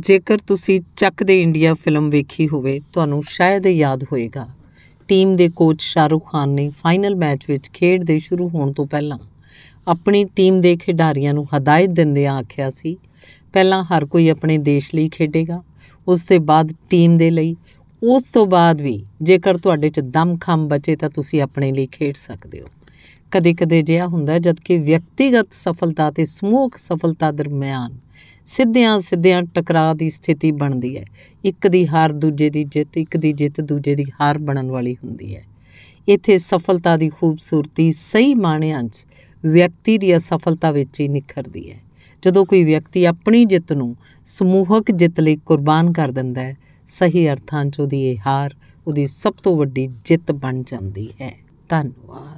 ਜੇਕਰ ਤੁਸੀਂ ਚੱਕ ਦੇ ਇੰਡੀਆ ਫਿਲਮ ਵੇਖੀ ਹੋਵੇ ਤੁਹਾਨੂੰ ਸ਼ਾਇਦ ਯਾਦ ਹੋਵੇਗਾ ਟੀਮ ਦੇ ਕੋਚ ਸ਼ਾਹਰੁਖ ਖਾਨ ਨੇ ਫਾਈਨਲ ਮੈਚ ਵਿੱਚ ਖੇਡ ਦੇ ਸ਼ੁਰੂ ਹੋਣ ਤੋਂ ਪਹਿਲਾਂ ਆਪਣੀ ਟੀਮ ਦੇ ਖਿਡਾਰੀਆਂ ਨੂੰ ਹਦਾਇਤ ਦਿੰਦਿਆਂ ਆਖਿਆ ਸੀ ਪਹਿਲਾਂ ਹਰ ਕੋਈ ਆਪਣੇ ਦੇਸ਼ ਲਈ ਖੇਡੇਗਾ ਉਸ ਤੋਂ ਬਾਅਦ ਟੀਮ ਦੇ ਲਈ ਉਸ ਤੋਂ ਬਾਅਦ ਵੀ ਜੇਕਰ ਤੁਹਾਡੇ 'ਚ ਦਮਖਮ ਬਚੇ ਤਾਂ ਤੁਸੀਂ ਆਪਣੇ ਲਈ ਖੇਡ ਸਕਦੇ ਹੋ ਕਦੇ-ਕਦੇ ਜਿਹਾ ਹੁੰਦਾ ਜਦ ਕਿ ਵਿਅਕਤੀਗਤ ਸਫਲਤਾ ਤੇ ਸਮੂਹਕ ਸਫਲਤਾ ਦਰਮਿਆਨ ਸਿੱਧਿਆਂ ਸਿੱਧਿਆਂ ਟਕਰਾਅ ਦੀ ਸਥਿਤੀ ਬਣਦੀ ਹੈ ਇੱਕ ਦੀ ਹਾਰ ਦੂਜੇ ਦੀ ਜਿੱਤ ਇੱਕ ਦੀ ਜਿੱਤ ਦੂਜੇ ਦੀ ਹਾਰ ਬਣਨ ਵਾਲੀ ਹੁੰਦੀ ਹੈ ਇੱਥੇ ਸਫਲਤਾ ਦੀ ਖੂਬਸੂਰਤੀ ਸਹੀ ਮਾਣਿਆਂ 'ਚ ਵਿਅਕਤੀ ਦੀ ਅਸਫਲਤਾ ਵਿੱਚ ਹੀ ਨਿਖਰਦੀ ਹੈ ਜਦੋਂ ਕੋਈ ਵਿਅਕਤੀ ਆਪਣੀ ਜਿੱਤ ਨੂੰ ਸਮੂਹਕ ਜਿੱਤ ਲਈ ਕੁਰਬਾਨ ਕਰ ਦਿੰਦਾ ਹੈ ਸਹੀ ਅਰਥਾਂ 'ਚ ਉਹਦੀ ਇਹ ਹਾਰ ਉਹਦੀ ਸਭ ਤੋਂ ਵੱਡੀ ਜਿੱਤ ਬਣ ਜਾਂਦੀ ਹੈ ਧੰਨਵਾਦ